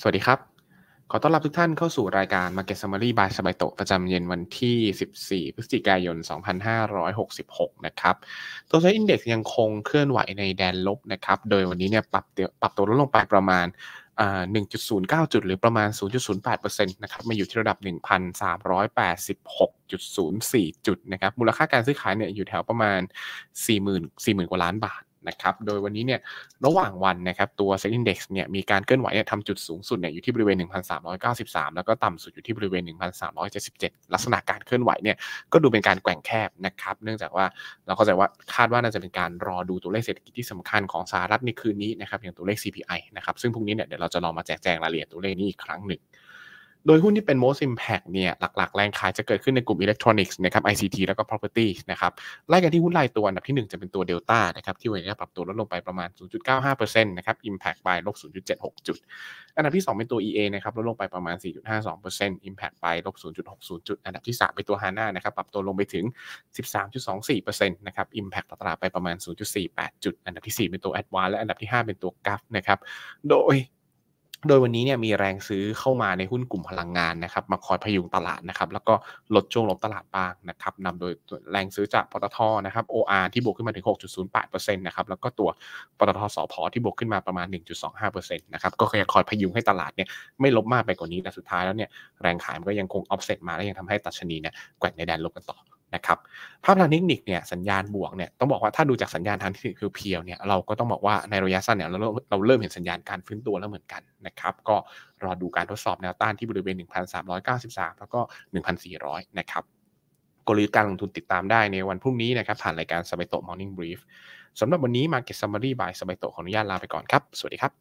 สวัสดีครับ ขอต้อนรับทุกท่านเข้าสู่รายการ Market Summary by สบายโตประจำเย็น วันที่ 14 พฤศจิกายน 2566 นะครับ ตัวเซ็นอินเด็กซ์ยังคงเคลื่อนไหวในแดนลบนะครับโดยวันนี้เนี่ยปรับปรับตัวลดลงไปประมาณ1.09 จุด หรือประมาณ 0.08%นะครับมาอยู่ที่ระดับ 1,386.04 จุดนะครับมูลค่าการซื้อขายเนี่ยอยู่แถวประมาณ 40,000 40,000กว่าล้านบาทนะครับโดยวันนี้เนี่ยระหว่างวันนะครับตัวเซ็นดี i ็กซ x เนี่ยมีการเคลื่อนไหวเนี่ยทำจุดสูงสุดเนี่ยอยู่ที่บริเวณ 1,393 แล้วก็ต่ำสุดอยู่ที่บริเวณ 1,377 ลักษณะการเคลื่อนไหวเนี่ยก็ดูเป็นการแกว่งแคบนะครับเนื่องจากว่าเราเข้าใจว่าคาดว่าน่าจะเป็นการรอดูตัวเลขเศรษฐกิจที่สำคัญของสหรัฐในคืนนี้นะครับอย่างตัวเลข CPI นะครับซึ่งพรุ่งนี้เนี่ยเดี๋ยวเราจะลองมาแจกแจงรายละเอียดตัวเลขนี้อีกครั้งหนึ่งโดยหุ้นที่เป็น most impact เนี่ยหลัก ๆแรงขายจะเกิดขึ้นในกลุ่มอิเล็กทรอนิกส์นะครับ ICT แล้วก็ property นะครับไล่กันที่หุ้นรายตัวอันดับที่ 1 จะเป็นตัว Delta นะครับที่วันนี้ปรับตัวลดลงไปประมาณ 0.95%นะครับ impact by ลบ0.76 จุด อันดับที่ 2 เป็นตัว EA นะครับลดลงไปประมาณ 4.52% impact by ลบ0.60 จุด อันดับที่ 3 เป็นตัว HANA นะครับปรับตัวลงไปถึง 13.24%นะครับ impact ต่อตลาดไปประมาณ 0.48 จุดอันดับที่ 4 เป็นตัว Advan และอันดับที่ 5 เป็นตัว g a f นะครับโดยโดยวันนี้เนี่ยมีแรงซื้อเข้ามาในหุ้นกลุ่มพลังงานนะครับมาคอยพยุงตลาดนะครับแล้วก็ลดช่วงลบตลาดบ้างนะครับนำโดยแรงซื้อจากปตทนะครับ OR ที่บวกขึ้นมาถึง 6.08%นะครับแล้วก็ตัวปตทสพที่บวกขึ้นมาประมาณ 1.25%นะครับก็คอยพยุงให้ตลาดเนี่ยไม่ลบมากไปกว่านี้แต่สุดท้ายแล้วเนี่ยแรงขายมันก็ยังคงออฟเซ็ตมาและยังทำให้ตัชนีเนี่ยแกว่งในแดนลบกันต่อนะครับภาพทางเทคนิคเนี่ยสัญญาณบวกเนี่ยต้องบอกว่าถ้าดูจากสัญญาณทางเทคนิคเพียวเนี่ยเราก็ต้องบอกว่าในระยะสั้นเนี่ยเราเราเริ่มเห็นสัญญาณการฟื้นตัวแล้วเหมือนกันนะครับก็รอดูการทดสอบแนวต้านที่บริเวณ1,393 แล้วก็ 1,400 นะครับกลยุทธ์การลงทุนติดตามได้ในวันพรุ่งนี้นะครับผ่านรายการสบายโตมอร์นิ่งบรีฟสำหรับวันนี้ Market Summary by สบายโตขออนุญาตลาไปก่อนครับสวัสดีครับ